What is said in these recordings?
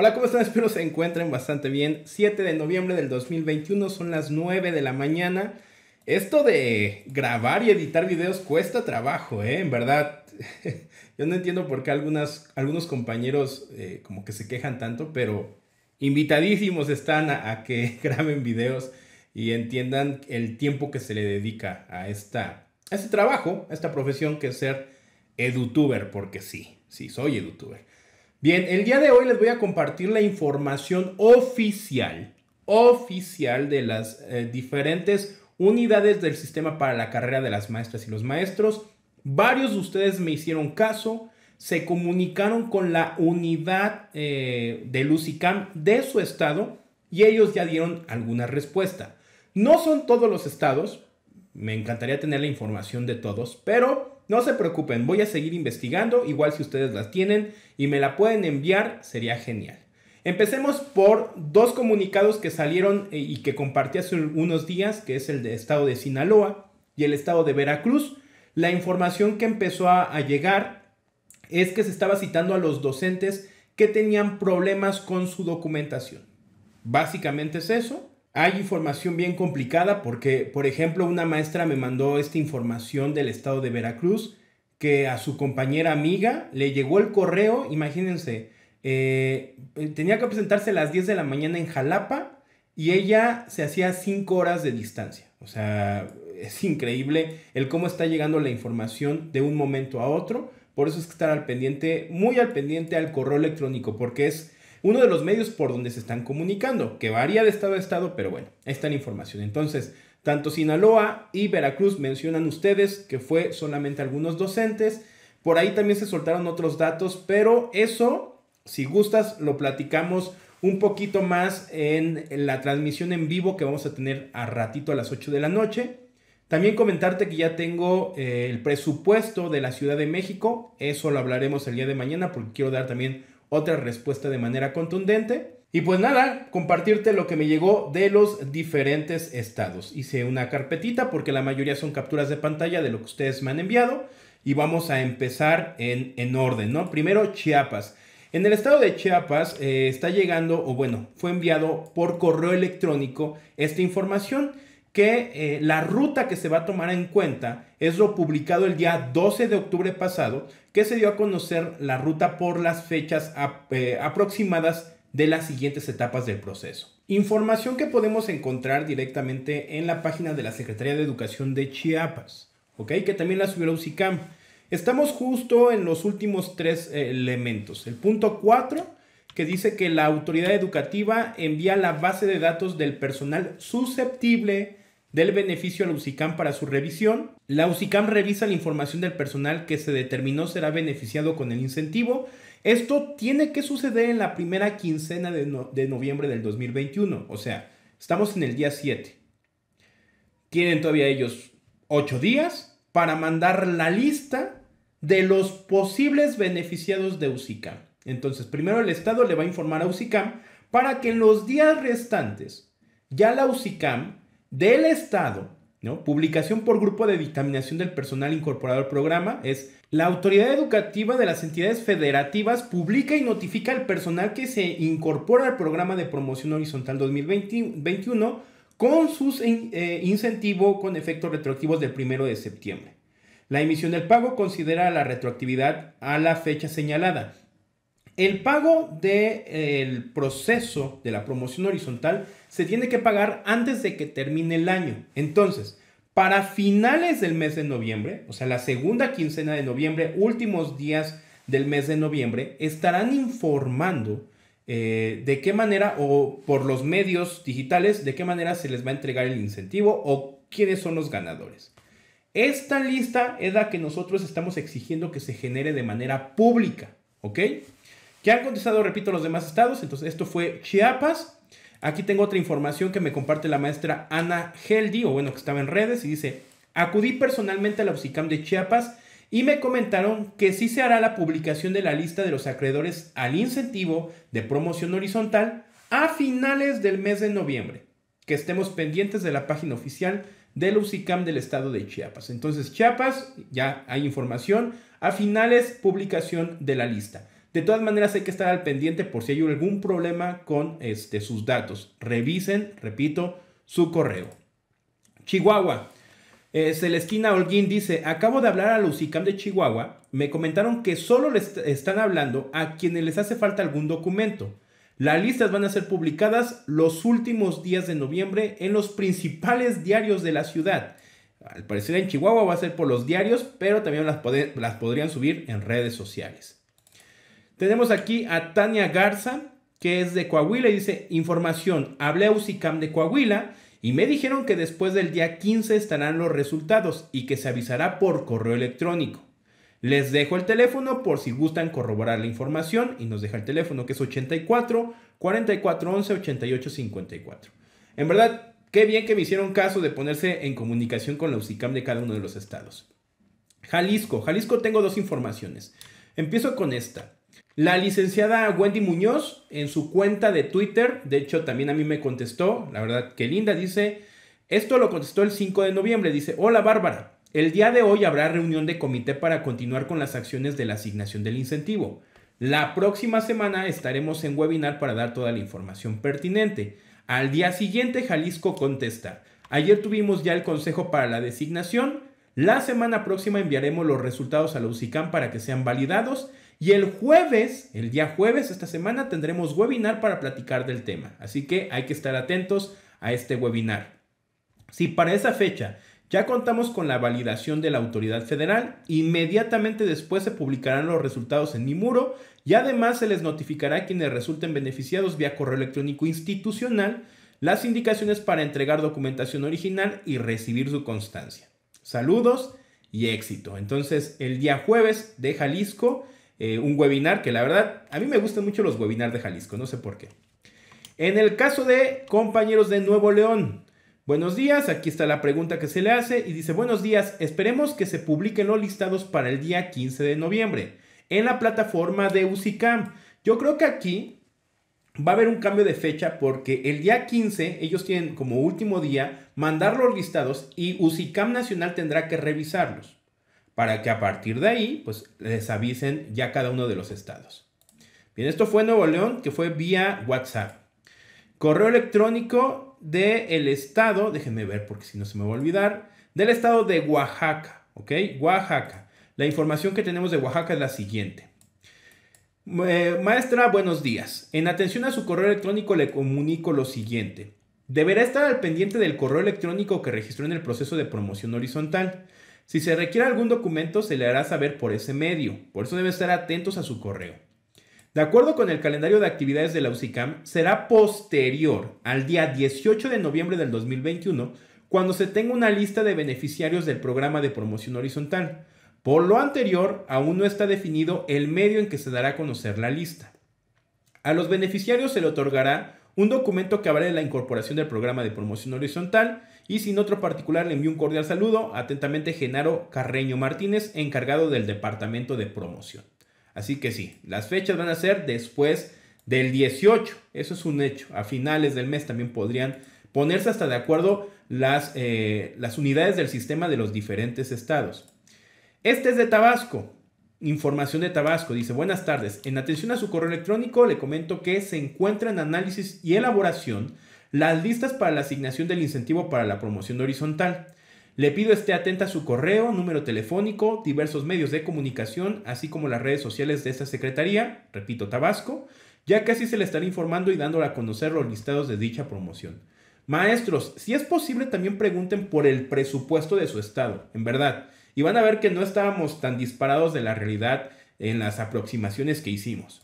Hola, ¿cómo están? Espero se encuentren bastante bien. 7 de noviembre del 2021, son las 9 de la mañana. Esto de grabar y editar videos cuesta trabajo, ¿eh? En verdad, yo no entiendo por qué algunos compañeros eh, como que se quejan tanto, pero invitadísimos están a, que graben videos y entiendan el tiempo que se le dedica a, esta, a este trabajo, a esta profesión que es ser edutuber, porque sí, sí, soy edutuber. Bien, el día de hoy les voy a compartir la información oficial, oficial de las eh, diferentes unidades del sistema para la carrera de las maestras y los maestros. Varios de ustedes me hicieron caso, se comunicaron con la unidad eh, de Lucicam de su estado y ellos ya dieron alguna respuesta. No son todos los estados, me encantaría tener la información de todos, pero no se preocupen, voy a seguir investigando, igual si ustedes las tienen y me la pueden enviar, sería genial. Empecemos por dos comunicados que salieron eh, y que compartí hace unos días, que es el de estado de Sinaloa y el estado de Veracruz. La información que empezó a, a llegar es que se estaba citando a los docentes que tenían problemas con su documentación. Básicamente es eso. Hay información bien complicada porque, por ejemplo, una maestra me mandó esta información del estado de Veracruz que a su compañera amiga le llegó el correo, imagínense, eh, tenía que presentarse a las 10 de la mañana en Jalapa y ella se hacía 5 horas de distancia. O sea, es increíble el cómo está llegando la información de un momento a otro. Por eso es que estar al pendiente, muy al pendiente al correo electrónico, porque es uno de los medios por donde se están comunicando, que varía de estado a estado, pero bueno, ahí está la información. Entonces, tanto Sinaloa y Veracruz mencionan ustedes que fue solamente algunos docentes. Por ahí también se soltaron otros datos, pero eso, si gustas, lo platicamos un poquito más en la transmisión en vivo que vamos a tener a ratito a las 8 de la noche. También comentarte que ya tengo eh, el presupuesto de la Ciudad de México, eso lo hablaremos el día de mañana porque quiero dar también otra respuesta de manera contundente. Y pues nada, compartirte lo que me llegó de los diferentes estados. Hice una carpetita porque la mayoría son capturas de pantalla de lo que ustedes me han enviado. Y vamos a empezar en, en orden, ¿no? Primero Chiapas. En el estado de Chiapas eh, está llegando, o bueno, fue enviado por correo electrónico esta información que eh, la ruta que se va a tomar en cuenta es lo publicado el día 12 de octubre pasado, que se dio a conocer la ruta por las fechas eh, aproximadas de las siguientes etapas del proceso. Información que podemos encontrar directamente en la página de la Secretaría de Educación de Chiapas, okay que también la subió la Estamos justo en los últimos tres eh, elementos. El punto 4 que dice que la autoridad educativa envía la base de datos del personal susceptible del beneficio a la UCICAM para su revisión. La UCICAM revisa la información del personal que se determinó será beneficiado con el incentivo. Esto tiene que suceder en la primera quincena de, de noviembre del 2021. O sea, estamos en el día 7. Tienen todavía ellos 8 días para mandar la lista de los posibles beneficiados de UCICAM. Entonces, primero el Estado le va a informar a UCICAM para que en los días restantes ya la UCICAM del Estado, ¿no? Publicación por grupo de dictaminación del personal incorporado al programa es la autoridad educativa de las entidades federativas publica y notifica al personal que se incorpora al programa de promoción horizontal 2021 con sus eh, incentivo con efectos retroactivos del 1 de septiembre. La emisión del pago considera la retroactividad a la fecha señalada el pago del proceso de la promoción horizontal se tiene que pagar antes de que termine el año. Entonces, para finales del mes de noviembre, o sea, la segunda quincena de noviembre, últimos días del mes de noviembre, estarán informando eh, de qué manera o por los medios digitales, de qué manera se les va a entregar el incentivo o quiénes son los ganadores. Esta lista es la que nosotros estamos exigiendo que se genere de manera pública, ¿ok? Ya han contestado, repito, los demás estados. Entonces, esto fue Chiapas. Aquí tengo otra información que me comparte la maestra Ana Heldi, o bueno, que estaba en redes, y dice, acudí personalmente a la UCICAM de Chiapas y me comentaron que sí se hará la publicación de la lista de los acreedores al incentivo de promoción horizontal a finales del mes de noviembre. Que estemos pendientes de la página oficial de del UCICAM del estado de Chiapas. Entonces, Chiapas, ya hay información, a finales publicación de la lista. De todas maneras, hay que estar al pendiente por si hay algún problema con este, sus datos. Revisen, repito, su correo. Chihuahua. Eh, Celestina Holguín dice, acabo de hablar a Lucicam de Chihuahua, me comentaron que solo les están hablando a quienes les hace falta algún documento. Las listas van a ser publicadas los últimos días de noviembre en los principales diarios de la ciudad. Al parecer en Chihuahua va a ser por los diarios, pero también las, las podrían subir en redes sociales. Tenemos aquí a Tania Garza, que es de Coahuila, y dice, información, hablé a UCICAM de Coahuila y me dijeron que después del día 15 estarán los resultados y que se avisará por correo electrónico. Les dejo el teléfono por si gustan corroborar la información y nos deja el teléfono que es 84 44 11 88 54. En verdad, qué bien que me hicieron caso de ponerse en comunicación con la UCICAM de cada uno de los estados. Jalisco, Jalisco tengo dos informaciones. Empiezo con esta. La licenciada Wendy Muñoz en su cuenta de Twitter, de hecho también a mí me contestó, la verdad que linda, dice, esto lo contestó el 5 de noviembre, dice, hola Bárbara, el día de hoy habrá reunión de comité para continuar con las acciones de la asignación del incentivo. La próxima semana estaremos en webinar para dar toda la información pertinente. Al día siguiente, Jalisco contesta. Ayer tuvimos ya el consejo para la designación. La semana próxima enviaremos los resultados a la UCICAM para que sean validados y el jueves, el día jueves, esta semana tendremos webinar para platicar del tema. Así que hay que estar atentos a este webinar. Si para esa fecha ya contamos con la validación de la autoridad federal, inmediatamente después se publicarán los resultados en mi muro y además se les notificará a quienes resulten beneficiados vía correo electrónico institucional las indicaciones para entregar documentación original y recibir su constancia. Saludos y éxito. Entonces, el día jueves de Jalisco eh, un webinar, que la verdad, a mí me gustan mucho los webinars de Jalisco, no sé por qué. En el caso de compañeros de Nuevo León, buenos días, aquí está la pregunta que se le hace y dice, buenos días, esperemos que se publiquen los listados para el día 15 de noviembre en la plataforma de UCICAM. Yo creo que aquí va a haber un cambio de fecha porque el día 15 ellos tienen como último día mandar los listados y UCICAM Nacional tendrá que revisarlos para que a partir de ahí, pues les avisen ya cada uno de los estados. Bien, esto fue Nuevo León, que fue vía WhatsApp. Correo electrónico del estado, déjenme ver porque si no se me va a olvidar, del estado de Oaxaca, ¿ok? Oaxaca. La información que tenemos de Oaxaca es la siguiente. Eh, maestra, buenos días. En atención a su correo electrónico le comunico lo siguiente. Deberá estar al pendiente del correo electrónico que registró en el proceso de promoción horizontal si se requiere algún documento, se le hará saber por ese medio. Por eso deben estar atentos a su correo. De acuerdo con el calendario de actividades de la UCICAM, será posterior al día 18 de noviembre del 2021 cuando se tenga una lista de beneficiarios del programa de promoción horizontal. Por lo anterior, aún no está definido el medio en que se dará a conocer la lista. A los beneficiarios se le otorgará un documento que avale la incorporación del programa de promoción horizontal y sin otro particular, le envío un cordial saludo. Atentamente, Genaro Carreño Martínez, encargado del Departamento de Promoción. Así que sí, las fechas van a ser después del 18. Eso es un hecho. A finales del mes también podrían ponerse hasta de acuerdo las, eh, las unidades del sistema de los diferentes estados. Este es de Tabasco. Información de Tabasco. Dice, buenas tardes. En atención a su correo electrónico, le comento que se encuentra en análisis y elaboración las listas para la asignación del incentivo para la promoción horizontal. Le pido esté atenta a su correo, número telefónico, diversos medios de comunicación, así como las redes sociales de esta secretaría, repito, Tabasco, ya que así se le estará informando y dándole a conocer los listados de dicha promoción. Maestros, si es posible también pregunten por el presupuesto de su estado, en verdad, y van a ver que no estábamos tan disparados de la realidad en las aproximaciones que hicimos.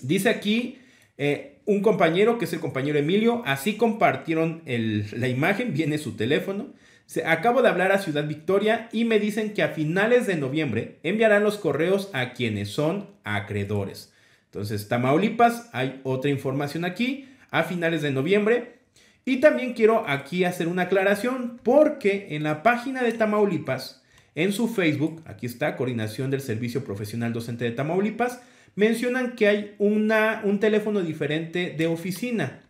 Dice aquí, eh, un compañero, que es el compañero Emilio, así compartieron la imagen, viene su teléfono. Se, acabo de hablar a Ciudad Victoria y me dicen que a finales de noviembre enviarán los correos a quienes son acreedores. Entonces, Tamaulipas, hay otra información aquí, a finales de noviembre. Y también quiero aquí hacer una aclaración porque en la página de Tamaulipas, en su Facebook, aquí está, Coordinación del Servicio Profesional Docente de Tamaulipas, mencionan que hay una, un teléfono diferente de oficina.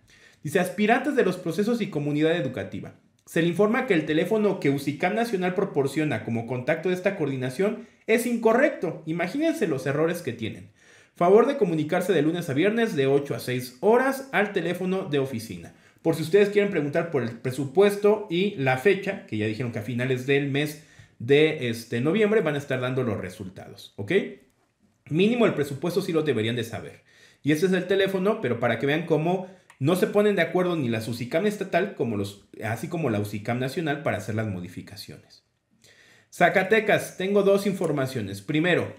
Dice, aspirantes de los procesos y comunidad educativa. Se le informa que el teléfono que UCICAM Nacional proporciona como contacto de esta coordinación es incorrecto. Imagínense los errores que tienen. Favor de comunicarse de lunes a viernes de 8 a 6 horas al teléfono de oficina. Por si ustedes quieren preguntar por el presupuesto y la fecha, que ya dijeron que a finales del mes de este, noviembre van a estar dando los resultados. ¿Ok? mínimo el presupuesto sí lo deberían de saber. Y ese es el teléfono, pero para que vean cómo no se ponen de acuerdo ni la SUCICAM estatal, como los, así como la UCICAM nacional, para hacer las modificaciones. Zacatecas, tengo dos informaciones. Primero,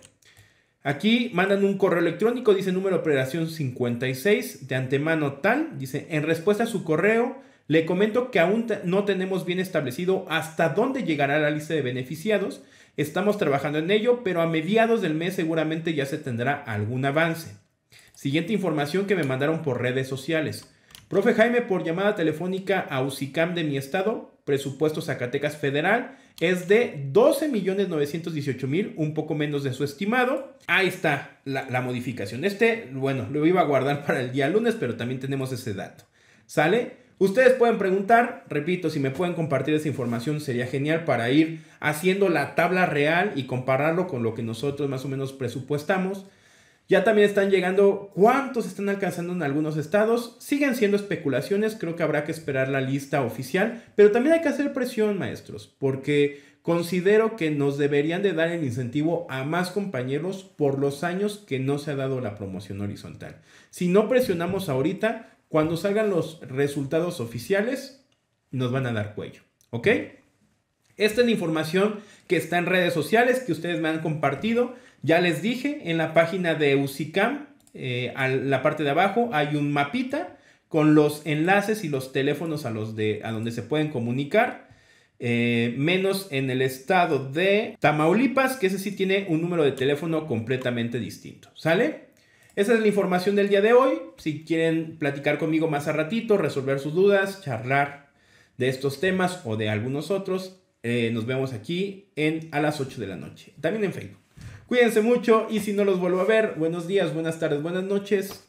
aquí mandan un correo electrónico, dice número de operación 56, de antemano tal, dice, en respuesta a su correo, le comento que aún no tenemos bien establecido hasta dónde llegará la lista de beneficiados Estamos trabajando en ello, pero a mediados del mes seguramente ya se tendrá algún avance. Siguiente información que me mandaron por redes sociales. Profe Jaime, por llamada telefónica a UCICAM de mi estado, presupuesto Zacatecas Federal, es de 12 millones mil, un poco menos de su estimado. Ahí está la, la, modificación. Este, bueno, lo iba a guardar para el día lunes, pero también tenemos ese dato. ¿Sale? Ustedes pueden preguntar, repito, si me pueden compartir esa información sería genial para ir haciendo la tabla real y compararlo con lo que nosotros más o menos presupuestamos. Ya también están llegando cuántos están alcanzando en algunos estados. Siguen siendo especulaciones, creo que habrá que esperar la lista oficial, pero también hay que hacer presión, maestros, porque considero que nos deberían de dar el incentivo a más compañeros por los años que no se ha dado la promoción horizontal. Si no presionamos ahorita, cuando salgan los resultados oficiales, nos van a dar cuello, ¿ok? Esta es la información que está en redes sociales, que ustedes me han compartido. Ya les dije, en la página de UCICAM, eh, a la parte de abajo, hay un mapita con los enlaces y los teléfonos a, los de, a donde se pueden comunicar. Eh, menos en el estado de Tamaulipas, que ese sí tiene un número de teléfono completamente distinto. ¿Sale? Esa es la información del día de hoy. Si quieren platicar conmigo más a ratito, resolver sus dudas, charlar de estos temas o de algunos otros, eh, nos vemos aquí en, a las 8 de la noche. También en Facebook. Cuídense mucho y si no los vuelvo a ver, buenos días, buenas tardes, buenas noches